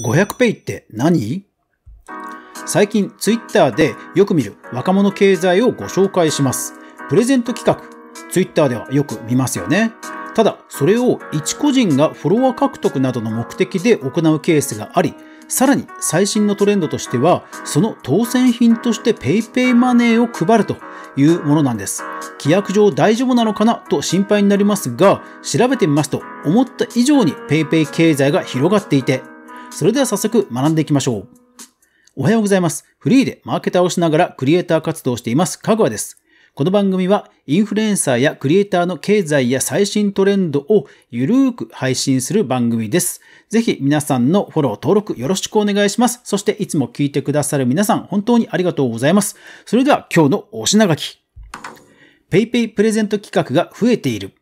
500ペイって何最近 Twitter でよく見る若者経済をご紹介します。プレゼント企画、Twitter ではよく見ますよね。ただ、それを一個人がフォロワー獲得などの目的で行うケースがあり、さらに最新のトレンドとしては、その当選品として PayPay マネーを配るというものなんです。規約上大丈夫なのかなと心配になりますが、調べてみますと、思った以上に PayPay 経済が広がっていて、それでは早速学んでいきましょう。おはようございます。フリーでマーケターをしながらクリエイター活動をしています、かぐわです。この番組はインフルエンサーやクリエイターの経済や最新トレンドをゆるーく配信する番組です。ぜひ皆さんのフォロー、登録よろしくお願いします。そしていつも聞いてくださる皆さん本当にありがとうございます。それでは今日のお品書き。PayPay プレゼント企画が増えている。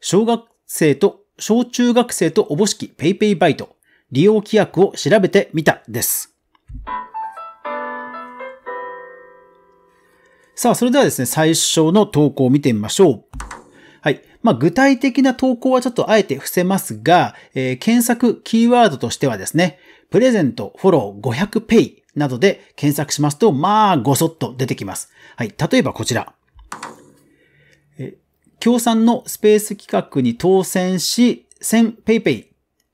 小学生と小中学生とおぼしき PayPay バイト。利用規約を調べてみたです。さあ、それではですね、最初の投稿を見てみましょう。はい。まあ、具体的な投稿はちょっとあえて伏せますが、えー、検索キーワードとしてはですね、プレゼント、フォロー、500ペイなどで検索しますと、まあ、ごそっと出てきます。はい。例えばこちら。えー、協賛のスペース企画に当選し、1000ペイペイ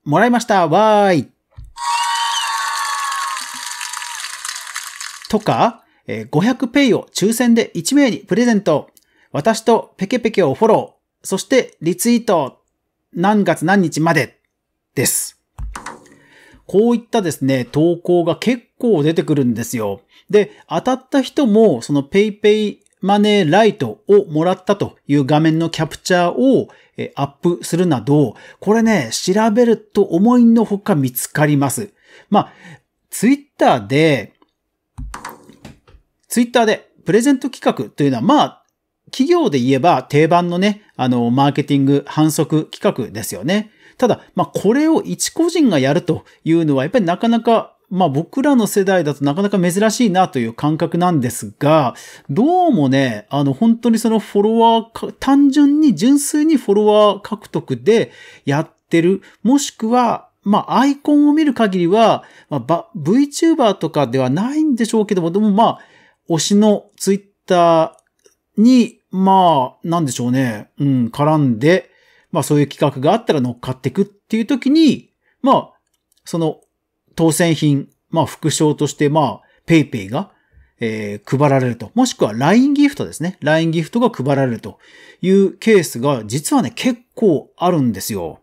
もらいましたわーいとか、500ペイを抽選で1名にプレゼント。私とペケペケをフォロー。そしてリツイート。何月何日までです。こういったですね、投稿が結構出てくるんですよ。で、当たった人もその PayPay マネーライトをもらったという画面のキャプチャーをえアップするなど、これね、調べると思いのほか見つかります。まあ、ツイッターで、ツイッターでプレゼント企画というのは、まあ、企業で言えば定番のね、あの、マーケティング反則企画ですよね。ただ、まあ、これを一個人がやるというのは、やっぱりなかなかまあ僕らの世代だとなかなか珍しいなという感覚なんですが、どうもね、あの本当にそのフォロワー、単純に純粋にフォロワー獲得でやってる、もしくは、まあ、アイコンを見る限りは、まあ、VTuber とかではないんでしょうけども、でもまあ、推しの Twitter に、まあ、なんでしょうね、うん、絡んで、まあそういう企画があったら乗っかっていくっていう時に、まあ、その当選品、まあ、副賞として、まあ、ペイペイが、えー、配られると。もしくは LINE ギフトですね。LINE ギフトが配られるというケースが、実はね、結構あるんですよ。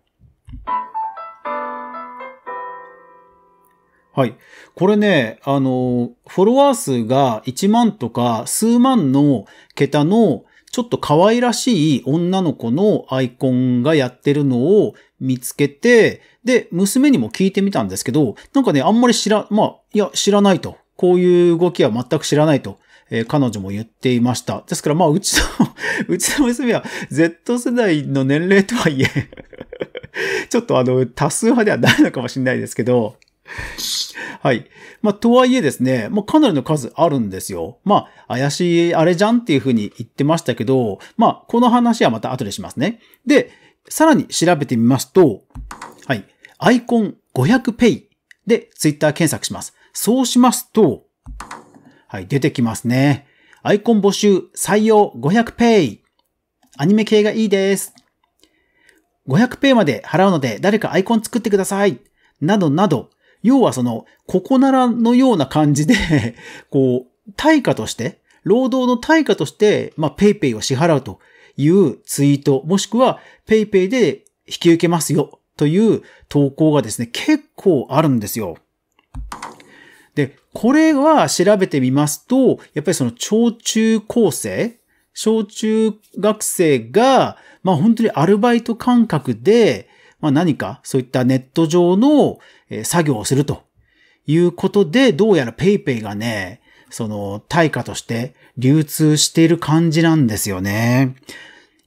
はい。これね、あの、フォロワー数が1万とか数万の桁のちょっと可愛らしい女の子のアイコンがやってるのを見つけて、で、娘にも聞いてみたんですけど、なんかね、あんまり知ら、まあ、いや、知らないと。こういう動きは全く知らないと。え彼女も言っていました。ですから、まあ、うちの うちの娘は Z 世代の年齢とはいえ ちょっとあの、多数派ではないのかもしれないですけど、はい。まあ、とはいえですね、まあ、かなりの数あるんですよ。まあ、怪しいあれじゃんっていうふうに言ってましたけど、まあ、この話はまた後でしますね。で、さらに調べてみますと、はい。アイコン 500pay で Twitter 検索します。そうしますと、はい、出てきますね。アイコン募集採用 500pay。アニメ系がいいです。500ペイまで払うので誰かアイコン作ってください。などなど、要はその、ここならのような感じで こう、対価として、労働の対価として、まあ、ペイペイを支払うというツイート、もしくは、ペイペイで引き受けますよという投稿がですね、結構あるんですよ。で、これは調べてみますと、やっぱりその超中高生、小中学生が、まあ本当にアルバイト感覚で、まあ、何かそういったネット上の作業をするということで、どうやら PayPay がね、その対価として流通している感じなんですよね。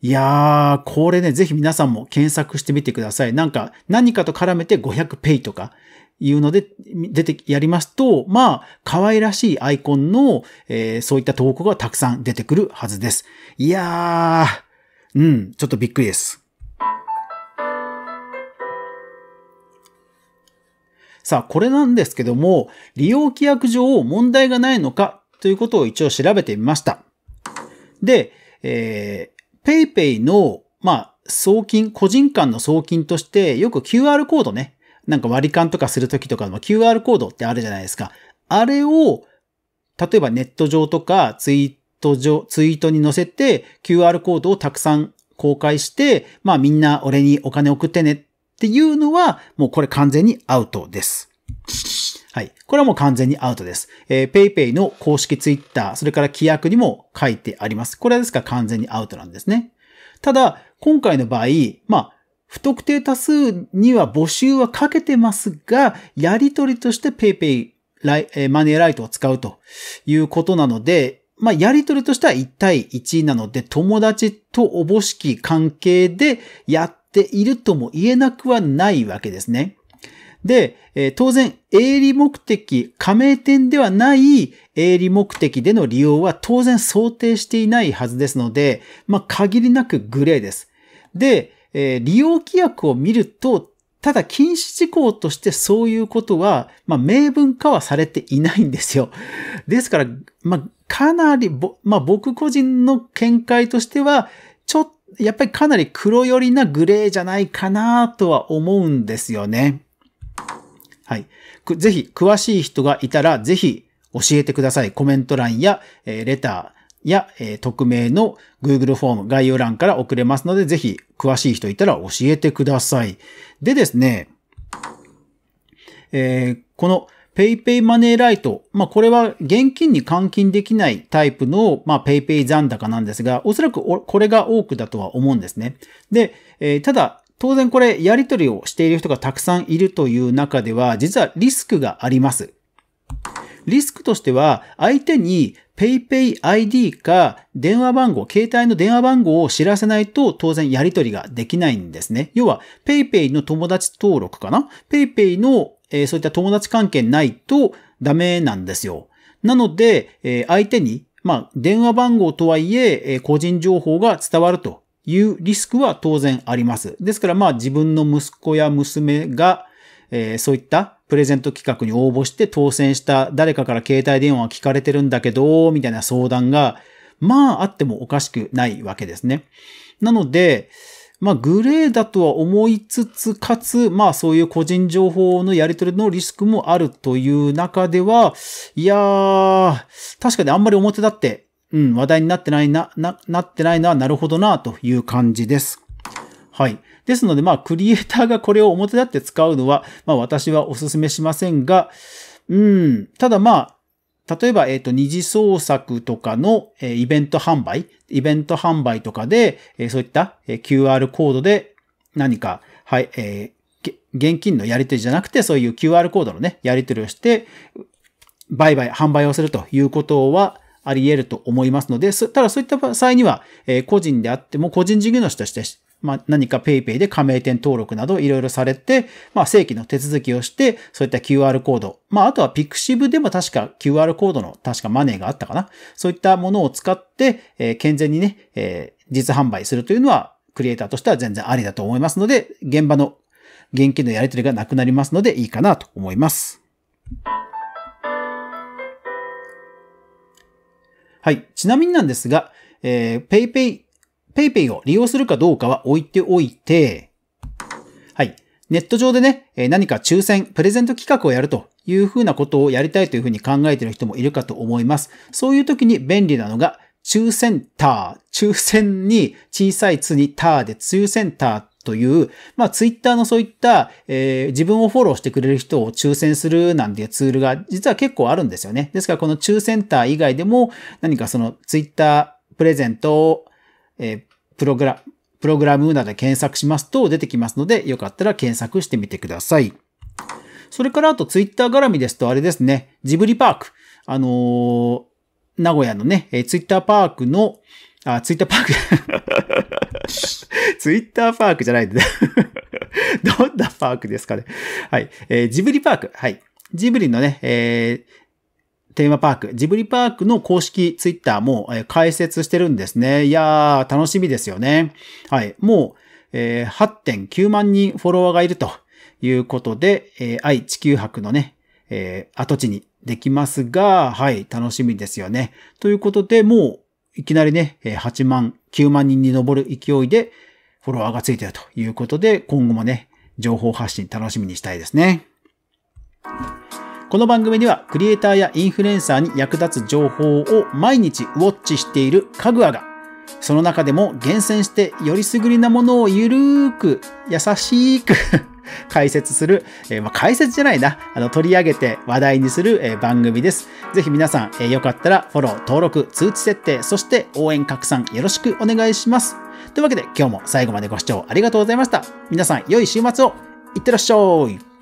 いやー、これね、ぜひ皆さんも検索してみてください。なんか、何かと絡めて 500Pay とかいうので、出て、やりますと、まあ、可愛らしいアイコンの、えー、そういった投稿がたくさん出てくるはずです。いやー、うん、ちょっとびっくりです。さあ、これなんですけども、利用規約上問題がないのかということを一応調べてみました。で、えー、PayPay の、まあ、送金、個人間の送金として、よく QR コードね、なんか割り勘とかするときとかの QR コードってあるじゃないですか。あれを、例えばネット上とかツイート上、ツイートに載せて QR コードをたくさん公開して、まあみんな俺にお金送ってねっていうのは、もうこれ完全にアウトです。はい。これはもう完全にアウトです。えー、PayPay の公式 Twitter、それから規約にも書いてあります。これはですから完全にアウトなんですね。ただ、今回の場合、まあ、不特定多数には募集はかけてますが、やり取りとして PayPay ライ、えー、マネーライトを使うということなので、まあ、やり取りとしては1対1なので、友達とおぼしき関係でやっているとも言えなくはないわけですね。で、え当然、営利目的、加盟店ではない営利目的での利用は当然想定していないはずですので、まあ、限りなくグレーです。で、え利用規約を見ると、ただ禁止事項としてそういうことは、まあ、明文化はされていないんですよ。ですから、まあ、かなりぼ、まあ、僕個人の見解としては、ちょっやっぱりかなり黒寄りなグレーじゃないかなとは思うんですよね。はい。ぜひ、詳しい人がいたら、ぜひ教えてください。コメント欄や、えー、レターや、えー、匿名の Google フォーム、概要欄から送れますので、ぜひ、詳しい人いたら教えてください。でですね、えー、この PayPay マネーライト。まあ、これは現金に換金できないタイプの、まあ、PayPay 残高なんですが、おそらくこれが多くだとは思うんですね。で、えー、ただ、当然これ、やり取りをしている人がたくさんいるという中では、実はリスクがあります。リスクとしては、相手に PayPay ID か電話番号、携帯の電話番号を知らせないと当然やり取りができないんですね。要は PayPay の友達登録かな ?PayPay のえー、そういった友達関係ないとダメなんですよ。なので、えー、相手に、まあ、電話番号とはいええー、個人情報が伝わるというリスクは当然あります。ですから、まあ、自分の息子や娘が、えー、そういったプレゼント企画に応募して当選した誰かから携帯電話聞かれてるんだけど、みたいな相談が、まああってもおかしくないわけですね。なので、まあ、グレーだとは思いつつ、かつ、まあ、そういう個人情報のやり取りのリスクもあるという中では、いやー、確かにあんまり表立って、うん、話題になってないな、な、なってないな、なるほどな、という感じです。はい。ですので、まあ、クリエイターがこれを表立って使うのは、まあ、私はお勧めしませんが、うん、ただまあ、例えば、えっ、ー、と、二次創作とかの、えー、イベント販売、イベント販売とかで、えー、そういった、えー、QR コードで何か、はい、えー、現金のやり取りじゃなくて、そういう QR コードのね、やり取りをして、売買、販売をするということはあり得ると思いますので、ただそういった際には、個人であっても、個人事業主としてまあ、何か PayPay で加盟店登録などいろいろされて、まあ、正規の手続きをして、そういった QR コード、まあ、あとは Pixiv でも確か QR コードの確かマネーがあったかな。そういったものを使って、えー、健全にね、えー、実販売するというのは、クリエイターとしては全然ありだと思いますので、現場の現金のやり取りがなくなりますのでいいかなと思います。はい。ちなみになんですが、えー、PayPay PayPay を利用するかどうかは置いておいて、はい。ネット上でね、何か抽選、プレゼント企画をやるというふうなことをやりたいというふうに考えている人もいるかと思います。そういう時に便利なのが、抽選ター。抽選に小さいつにターで抽選ターという、まあツイッターのそういった、えー、自分をフォローしてくれる人を抽選するなんていうツールが実は結構あるんですよね。ですからこの抽選ター以外でも何かそのツイッタープレゼントをえー、プログラ、プログラムなどで検索しますと出てきますので、よかったら検索してみてください。それからあとツイッター絡みですとあれですね、ジブリパーク。あのー、名古屋のね、えー、ツイッターパークの、あ、ツイッターパーク ツイッターパークじゃないで、だ。どんなパークですかね。はい。えー、ジブリパーク。はい。ジブリのね、えー、テーマパーク、ジブリパークの公式ツイッターも、解説してるんですね。いやー、楽しみですよね。はい。もう、8.9万人フォロワーがいるということで、愛地球博のね、えー、跡地にできますが、はい、楽しみですよね。ということで、もう、いきなりね、8万、9万人に上る勢いで、フォロワーがついてるということで、今後もね、情報発信楽しみにしたいですね。この番組ではクリエイターやインフルエンサーに役立つ情報を毎日ウォッチしているカグアが、その中でも厳選してよりすぐりなものをゆるーく、優しく 解説する、えー、まあ、解説じゃないな、あの取り上げて話題にする、えー、番組です。ぜひ皆さん、えー、よかったらフォロー、登録、通知設定、そして応援拡散よろしくお願いします。というわけで今日も最後までご視聴ありがとうございました。皆さん、良い週末をいってらっしゃい。